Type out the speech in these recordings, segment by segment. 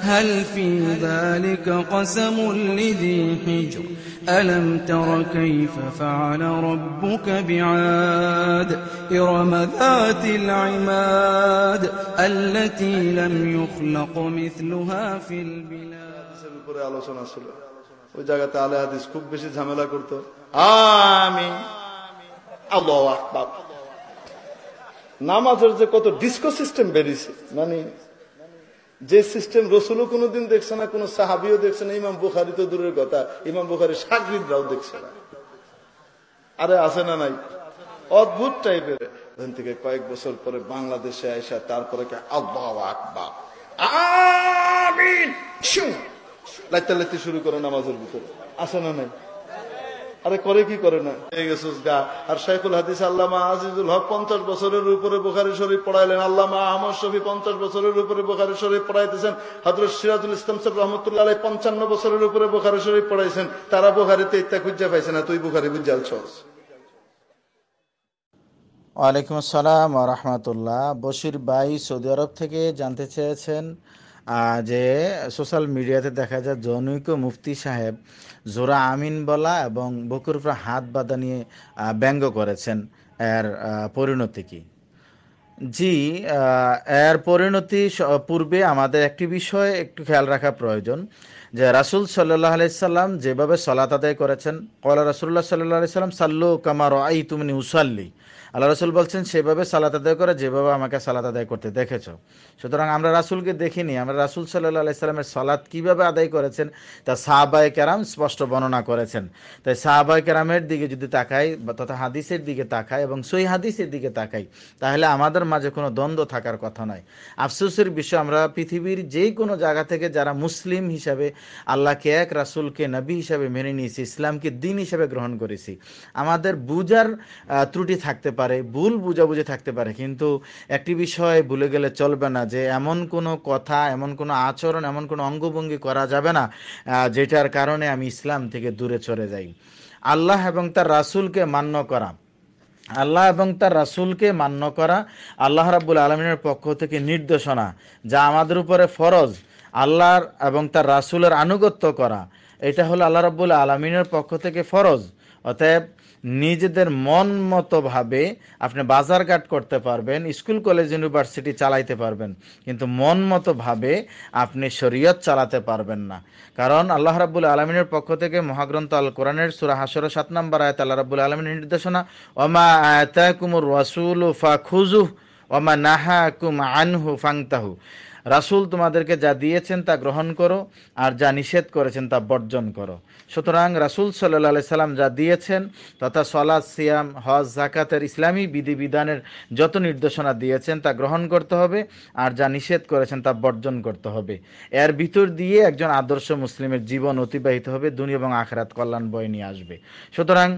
هل في ذلك قسم لذي حجر ألم تر كيف فعل ربك بعاد إرم ذات العماد التي لم يخلق مثلها في البلاد آمين الله أكبر হাদিস খুব বেশি ঝামেলা করতো আমি আল্লাহ নামাজের যে কত ডিস্কো সিস্টেম বেরিয়েছে মানে যে সিস্টেম রসুলও কোনোদিন দেখছে না কোনো সাহাবিও দেখছে না ইমাম বুখারি তো দূরের কথা ইমাম বুখারি সাকরিদরাও দেখছে না আরে আছে না নাই অদ্ভুত টাইপের ওখান থেকে কয়েক বছর পরে বাংলাদেশে আসা তারপরে আল্লাহ লাইতে লাইতে শুরু করে নামাজের ভিতরে আছে না নাই আরে করে কি করে না গা আর শেখুল হাদিস আল্লামা আজিজুল হক পঞ্চাশ বছরের উপরে বোখারি শরীফ পড়াইলেন আল্লামা আহমদ শফি পঞ্চাশ বছরের উপরে বোখারি শরীফ পড়াইতেছেন হজরত সিরাজুল ইসলাম সাহেব রহমতুল্লাহ পঞ্চান্ন বছরের উপরে বোখারি শরীফ পড়াইছেন তারা বোখারিতে ইত্যা খুঁজা পাইছে না তুই বোখারি বুঝাল ছস ওয়ালাইকুম আসসালাম রহমতুল্লাহ বশির বাই সৌদি আরব থেকে জানতে চেয়েছেন যে সোশ্যাল মিডিয়াতে দেখা যায় জনৈক মুফতি সাহেব জোরা আমিন বলা এবং বকুর হাত বাঁধা নিয়ে ব্যঙ্গ করেছেন এর পরিণতি কি জি এর পরিণতি পূর্বে আমাদের একটি বিষয় একটু খেয়াল রাখা প্রয়োজন যে রাসুল সাল্লাহ আলাইসাল্লাম যেভাবে সলাত আদায় করেছেন কলা রাসুল্লাহ সাল্লাহ আলাইসাল্লাম সাল্লু কামার আই তুমি উসাল্লি আল্লাহ রসুল বলছেন সেভাবে সালাত আদায় করে যেভাবে আমাকে সালাত আদায় করতে দেখেছো সুতরাং আমরা রাসুলকে দেখিনি আমরা রাসুল সাল্লাহ আলাইসালামের সালাত কীভাবে আদায় করেছেন তা সাহাবায় কেরাম স্পষ্ট বর্ণনা করেছেন তাই সাহাবায় কেরামের দিকে যদি তাকাই তথা হাদিসের দিকে তাকাই এবং সই হাদিসের দিকে তাকাই তাহলে আমাদের মাঝে কোনো দ্বন্দ্ব থাকার কথা নয় আফসোসের বিষয় আমরা পৃথিবীর যে কোনো জায়গা থেকে যারা মুসলিম হিসাবে আল্লাহকে এক রাসুলকে নবী হিসাবে মেনে নিয়েছি ইসলামকে দিন হিসাবে গ্রহণ করেছি আমাদের বুজার ত্রুটি থাকতে পারে পারে ভুল বুঝাবুঝি থাকতে পারে কিন্তু একটি বিষয় ভুলে গেলে চলবে না যে এমন কোনো কথা এমন কোনো আচরণ এমন কোনো অঙ্গভঙ্গি করা যাবে না যেটার কারণে আমি ইসলাম থেকে দূরে চলে যাই আল্লাহ এবং তার রাসুলকে মান্য করা আল্লাহ এবং তার রাসুলকে মান্য করা আল্লাহ রাবুল আলমিনের পক্ষ থেকে নির্দেশনা যা আমাদের উপরে ফরজ আল্লাহর এবং তার রাসুলের আনুগত্য করা এটা হলো আল্লাহ রাবুল আলমিনের পক্ষ থেকে ফরজ অতএব নিজেদের মন মতোভাবে আপনি বাজারঘাট করতে পারবেন স্কুল কলেজ ইউনিভার্সিটি চালাইতে পারবেন কিন্তু মন মতোভাবে আপনি শরীয়ত চালাতে পারবেন না কারণ আল্লাহ রাবুল আলমিনের পক্ষ থেকে মহাগ্রন্থ আল কোরআনের সুরা হাসর সাত নম্বর আয়ত আল্লাহ রাবুল আলমিনের নির্দেশনা ওমা আয়তা কুমুর রসুল ফা খুজুহ ওমা নাহা কুম আনহু ফাংতাহু রাসুল তোমাদেরকে যা দিয়েছেন তা গ্রহণ করো আর যা নিষেধ করেছেন তা বর্জন করো সুতরাং রাসুল সাল্লাহ সাল্লাম যা দিয়েছেন তথা সলাদ সিয়াম হজ জাকাতের ইসলামী বিধিবিধানের যত নির্দেশনা দিয়েছেন তা গ্রহণ করতে হবে আর যা নিষেধ করেছেন তা বর্জন করতে হবে এর ভিতর দিয়ে একজন আদর্শ মুসলিমের জীবন অতিবাহিত হবে দুনিয়া এবং আখরাত কল্যাণ বয়ে নিয়ে আসবে সুতরাং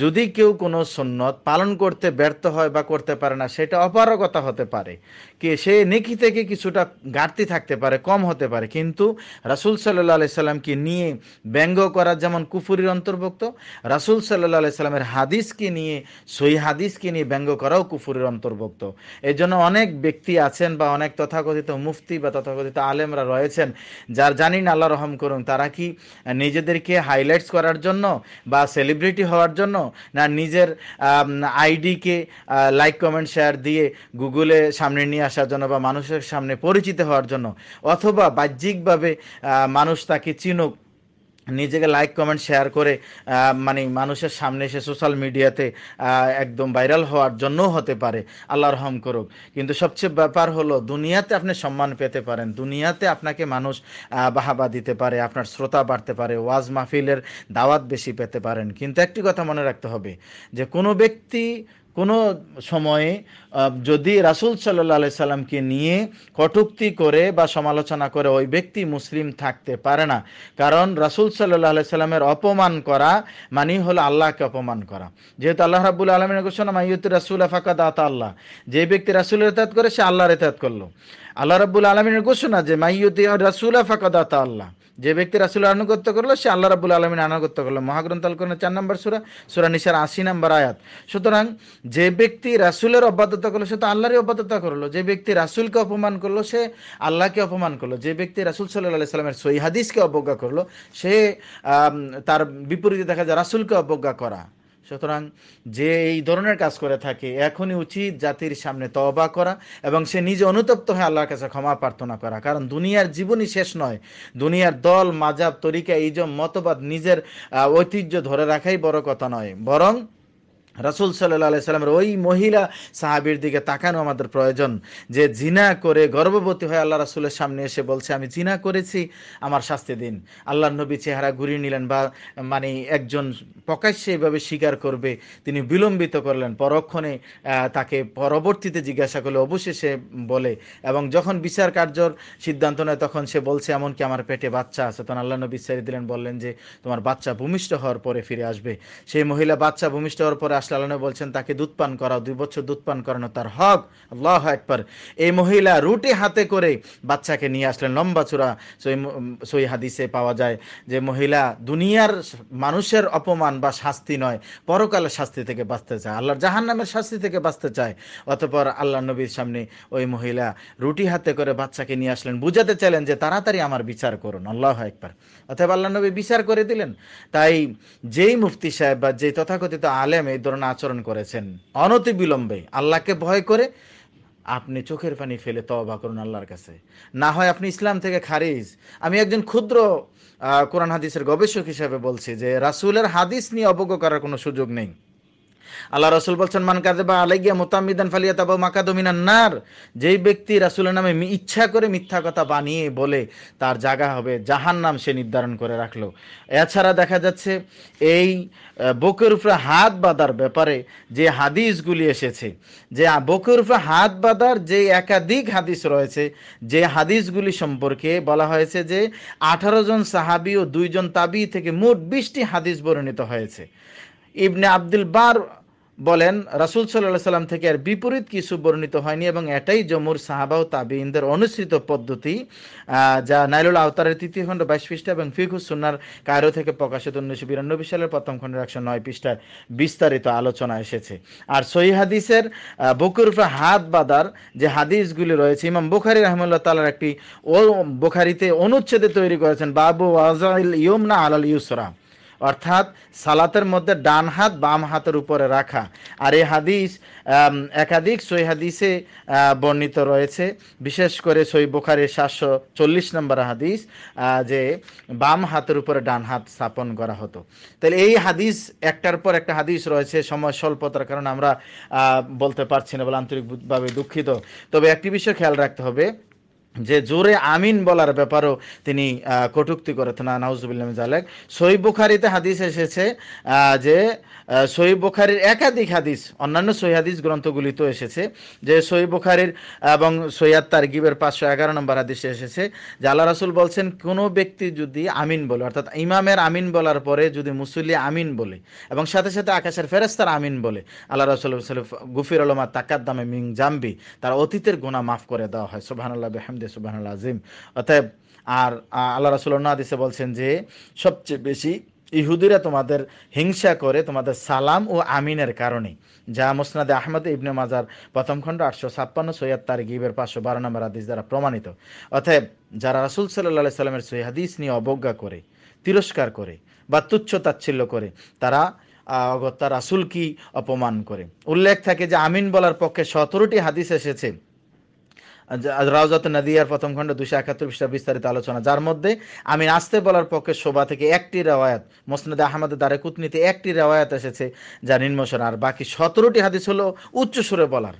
যদি কেউ কোনো সন্ন্যত পালন করতে ব্যর্থ হয় বা করতে পারে না সেটা অপারগতা হতে পারে কে সে নেকি থেকে কিছুটা ঘাটতি থাকতে পারে কম হতে পারে কিন্তু রাসুল সাল্লাহ আলি সাল্লামকে নিয়ে ব্যঙ্গ করা যেমন কুফুরির অন্তর্ভুক্ত রাসুল সাল্লাহ আলি সাল্লামের হাদিসকে নিয়ে সই হাদিসকে নিয়ে ব্যঙ্গ করাও কুফুরির অন্তর্ভুক্ত এই জন্য অনেক ব্যক্তি আছেন বা অনেক তথাকথিত মুফতি বা তথাকথিত আলেমরা রয়েছেন যার জানি না আল্লাহ রহম করুন তারা কি নিজেদেরকে হাইলাইটস করার জন্য বা সেলিব্রিটি হওয়ার জন্য না নিজের আইডিকে লাইক কমেন্ট শেয়ার দিয়ে গুগলে সামনে নিয়ে আসার জন্য বা মানুষের সামনে পরিচিত পরিচিত হওয়ার জন্য অথবা বাহ্যিকভাবে মানুষ তাকে চিনুক নিজেকে লাইক কমেন্ট শেয়ার করে মানে মানুষের সামনে এসে সোশ্যাল মিডিয়াতে একদম ভাইরাল হওয়ার জন্যও হতে পারে আল্লাহ রহম করুক কিন্তু সবচেয়ে ব্যাপার হলো দুনিয়াতে আপনি সম্মান পেতে পারেন দুনিয়াতে আপনাকে মানুষ বাহাবা দিতে পারে আপনার শ্রোতা বাড়তে পারে ওয়াজ মাহফিলের দাওয়াত বেশি পেতে পারেন কিন্তু একটি কথা মনে রাখতে হবে যে কোনো ব্যক্তি কোনো সময়ে যদি রাসুল সাল্লাহ সাল্লামকে নিয়ে কটুক্তি করে বা সমালোচনা করে ওই ব্যক্তি মুসলিম থাকতে পারে না কারণ রাসুল সাল্লাহ সাল্লামের অপমান করা মানেই হলো আল্লাহকে অপমান করা যেহেতু আল্লাহ রাবুল আলমিনের ঘোষণা মাইয়ুত রাসুল আফাকাদ আত আল্লাহ যে ব্যক্তি রাসুলের এতাত করে সে আল্লাহর এতাত করলো আল্লাহ রাবুল আলমিনের ঘোষণা যে মাইয়ুতি রাসুল আফাকাদ আত আল্লাহ যে ব্যক্তি রাসুল আনুগত্য করলো সে আল্লাহ রাবুল আলমিন আনুগত্য করলো মহাগ্রন্থ আলকরণের চার নম্বর সুরা সুরা নিশার আশি নম্বর আয়াত সুতরাং যে ব্যক্তি রাসুলের অবাধ্যতা করলো সে তো আল্লাহরই অবাধ্যতা করলো যে ব্যক্তি রাসুলকে অপমান করলো সে আল্লাহকে অপমান করলো যে ব্যক্তি রাসুল সাল্লাহ সাল্লামের সহিহাদিসকে অবজ্ঞা করলো সে তার বিপরীতে দেখা যায় রাসুলকে অবজ্ঞা করা সুতরাং যে এই ধরনের কাজ করে থাকে এখনই উচিত জাতির সামনে তবা করা এবং সে নিজে অনুতপ্ত হয়ে আল্লাহর কাছে ক্ষমা প্রার্থনা করা কারণ দুনিয়ার জীবনই শেষ নয় দুনিয়ার দল মাজাব তরিকা এই যে মতবাদ নিজের ঐতিহ্য ধরে রাখাই বড় কথা নয় বরং রাসুল সাল্লাহ সাল্লামের ওই মহিলা সাহাবির দিকে তাকানো আমাদের প্রয়োজন যে জিনা করে গর্ভবতী হয়ে আল্লাহ রাসুলের সামনে এসে বলছে আমি জিনা করেছি আমার শাস্তি দিন আল্লাহ নবী চেহারা ঘুরিয়ে নিলেন বা মানে একজন প্রকাশ্যে এভাবে স্বীকার করবে তিনি বিলম্বিত করলেন পরক্ষণে তাকে পরবর্তীতে জিজ্ঞাসা করলে অবশ্যই সে বলে এবং যখন বিচার কার্যর সিদ্ধান্ত নেয় তখন সে বলছে এমনকি আমার পেটে বাচ্চা আছে তখন আল্লাহ নবী ছেড়ে দিলেন বললেন যে তোমার বাচ্চা ভূমিষ্ঠ হওয়ার পরে ফিরে আসবে সেই মহিলা বাচ্চা ভূমিষ্ঠ হওয়ার পরে রাসলালনে বলছেন তাকে দুধ পান করাও দুই বছর দুধ পান করানো তার হক আল্লাহ একবার এই মহিলা রুটি হাতে করে বাচ্চাকে নিয়ে আসলেন লম্বা চূড়া সই হাদিসে পাওয়া যায় যে মহিলা দুনিয়ার মানুষের অপমান বা শাস্তি নয় পরকালের শাস্তি থেকে বাঁচতে চায় আল্লাহর জাহান নামের শাস্তি থেকে বাঁচতে চায় অতপর আল্লাহ নবীর সামনে ওই মহিলা রুটি হাতে করে বাচ্চাকে নিয়ে আসলেন বুঝাতে চাইলেন যে তাড়াতাড়ি আমার বিচার করুন আল্লাহ একবার অথবা আল্লাহ নবী বিচার করে দিলেন তাই যেই মুফতি সাহেব বা যেই তথাকথিত আলেম এই ধরনের আচরণ করেছেন অনতি বিলম্বে আল্লাহকে ভয় করে আপনি চোখের পানি ফেলে তবা করুন আল্লাহর কাছে না হয় আপনি ইসলাম থেকে খারিজ আমি একজন ক্ষুদ্র কোরআন হাদিসের গবেষক হিসেবে বলছি যে রাসুলের হাদিস নিয়ে অবজ্ঞ করার কোনো সুযোগ নেই আল্লাহ রসুল বলছেন মান কাদেবা আলাইয়া মোতামিদান ফালিয়া তাবা মাকাদমিনান নার যেই ব্যক্তি রাসুলের নামে ইচ্ছা করে মিথ্যা কথা বানিয়ে বলে তার জায়গা হবে জাহান নাম সে নির্ধারণ করে রাখলো এছাড়া দেখা যাচ্ছে এই বকের উপরে হাত বাঁধার ব্যাপারে যে হাদিসগুলি এসেছে যে বকের উপরে হাত বাঁধার যে একাধিক হাদিস রয়েছে যে হাদিসগুলি সম্পর্কে বলা হয়েছে যে আঠারো জন সাহাবি ও দুইজন তাবি থেকে মোট বিশটি হাদিস বর্ণিত হয়েছে ইবনে আব্দুল বার বলেন রাসুল সাল্লাহ সাল্লাম থেকে আর বিপরীত কিছু বর্ণিত হয়নি এবং এটাই জমুর সাহাবা ও তাবিনদের অনুসৃত পদ্ধতি যা নাইলুল আওতারের তৃতীয় খণ্ড বাইশ পৃষ্ঠা এবং ফিকুস সুনার কায়রো থেকে প্রকাশিত উনিশশো বিরানব্বই সালের প্রথম খণ্ডের একশো নয় পৃষ্ঠায় বিস্তারিত আলোচনা এসেছে আর সহি হাদিসের বকুরফা হাত বাদার যে হাদিসগুলি রয়েছে ইমাম বুখারি রহমুল্লাহ তালার একটি ও বুখারিতে অনুচ্ছেদে তৈরি করেছেন বাবু ওয়াজাইল ইয়ম না আলাল ইউসরা অর্থাৎ সালাতের মধ্যে ডান হাত বাম হাতের উপরে রাখা আর এই হাদিস একাধিক সই হাদিসে বর্ণিত রয়েছে বিশেষ করে সই বোখারের সাতশো চল্লিশ নম্বর হাদিস যে বাম হাতের উপরে ডান হাত স্থাপন করা হতো তাহলে এই হাদিস একটার পর একটা হাদিস রয়েছে সময় স্বল্পতার কারণে আমরা বলতে পারছি না বলে আন্তরিকভাবে দুঃখিত তবে একটি বিষয় খেয়াল রাখতে হবে যে জোরে আমিন বলার ব্যাপারও তিনি কটুক্তি করেছেন নাউজুবিল্লাম জালেক সই বুখারিতে হাদিস এসেছে যে সই বুখারির একাধিক হাদিস অন্যান্য সই হাদিস গ্রন্থগুলিতেও এসেছে যে সই বুখারির এবং সৈয়াদ গিবের পাঁচশো এগারো নম্বর হাদিসে এসেছে যে আল্লাহ রাসুল বলছেন কোনো ব্যক্তি যদি আমিন বলে অর্থাৎ ইমামের আমিন বলার পরে যদি মুসল্লি আমিন বলে এবং সাথে সাথে আকাশের ফেরেস্তার আমিন বলে আল্লাহ রাসুল গুফির আলমা তাকাদ্দামে মিং জাম্বি তার অতীতের গোনা মাফ করে দেওয়া হয় সোভানুল্লাহ বেহমদ দে সুবাহ আজিম অতএব আর আল্লাহ রাসুল্লাহ আদিসে বলছেন যে সবচেয়ে বেশি ইহুদিরা তোমাদের হিংসা করে তোমাদের সালাম ও আমিনের কারণে যা মোসনাদে আহমদ ইবনে মাজার প্রথম খণ্ড আটশো ছাপ্পান্ন সৈয়াদ তারিখ ইবের পাঁচশো বারো নম্বর হাদিস দ্বারা প্রমাণিত অতএব যারা রাসুল সাল্লাহ সাল্লামের সহি হাদিস নিয়ে অবজ্ঞা করে তিরস্কার করে বা তুচ্ছ তাচ্ছিল্য করে তারা অগত্যা রাসুল কি অপমান করে উল্লেখ থাকে যে আমিন বলার পক্ষে সতেরোটি হাদিস এসেছে রাউজাত নাদিয়ার প্রথম খণ্ড দুশো একাত্তর পৃষ্ঠা বিস্তারিত আলোচনা যার মধ্যে আমি আসতে বলার পক্ষে শোভা থেকে একটি রেওয়ায়াত মোসনাদ আহমদের দ্বারে কূটনীতি একটি রেওয়ায়াত এসেছে যা নিম্নসর আর বাকি সতেরোটি হাদিস হলো উচ্চ সুরে বলার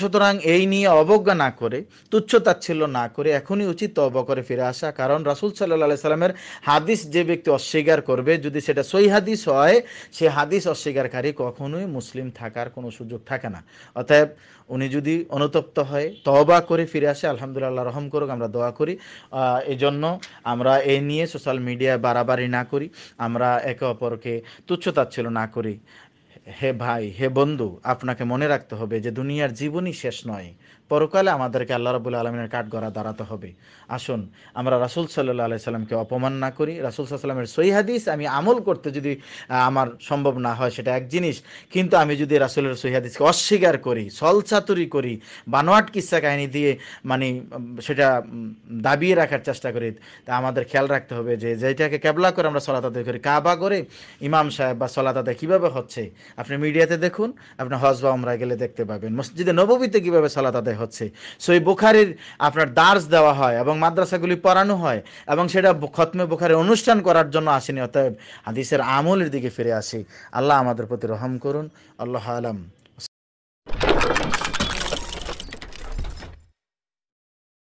সুতরাং এই নিয়ে অবজ্ঞা না করে তুচ্ছ তাচ্ছিল্য না করে এখনই উচিত তবা করে ফিরে আসা কারণ রাসুল সাল্লাহ সাল্লামের হাদিস যে ব্যক্তি অস্বীকার করবে যদি সেটা সই হাদিস হয় সে হাদিস অস্বীকারী কখনোই মুসলিম থাকার কোনো সুযোগ থাকে না অতএব উনি যদি অনুতপ্ত হয় তবা করে ফিরে আসে আলহামদুলিল্লাহ রহম করুক আমরা দোয়া করি এই জন্য আমরা এই নিয়ে সোশ্যাল মিডিয়ায় বাড়াবাড়ি না করি আমরা একে অপরকে তুচ্ছ তাচ্ছিল্য না করি হে ভাই হে বন্ধু আপনাকে মনে রাখতে হবে যে দুনিয়ার জীবনই শেষ নয় পরকালে আমাদেরকে আল্লাহ রাবুল আলমিনের গড়া দাঁড়াতে হবে আসুন আমরা রাসুল সাল্লাহ আলাই সাল্লামকে অপমান না করি রাসুল সাল্লামের সহিহাদিস আমি আমল করতে যদি আমার সম্ভব না হয় সেটা এক জিনিস কিন্তু আমি যদি রাসুলের সহিহাদিসকে অস্বীকার করি সলচাতুরি করি বানোয়াট কিসা কাহিনী দিয়ে মানে সেটা দাবিয়ে রাখার চেষ্টা করি তা আমাদের খেয়াল রাখতে হবে যে যেটাকে ক্যাবলা করে আমরা সলাত আদায় করি কাবা করে ইমাম সাহেব বা সলাত আদায় কীভাবে হচ্ছে আপনি মিডিয়াতে দেখুন আপনি হজ বা আমরা গেলে দেখতে পাবেন মসজিদে নববীতে কীভাবে সলাত আদায় হচ্ছে হচ্ছে সই বোখারির আপনার দার্স দেওয়া হয় এবং মাদ্রাসাগুলি পড়ানো হয় এবং সেটা খতমে বোখারে অনুষ্ঠান করার জন্য আসেনি অতএব হাদিসের আমলের দিকে ফিরে আসি আল্লাহ আমাদের প্রতি রহম করুন আল্লাহ আলম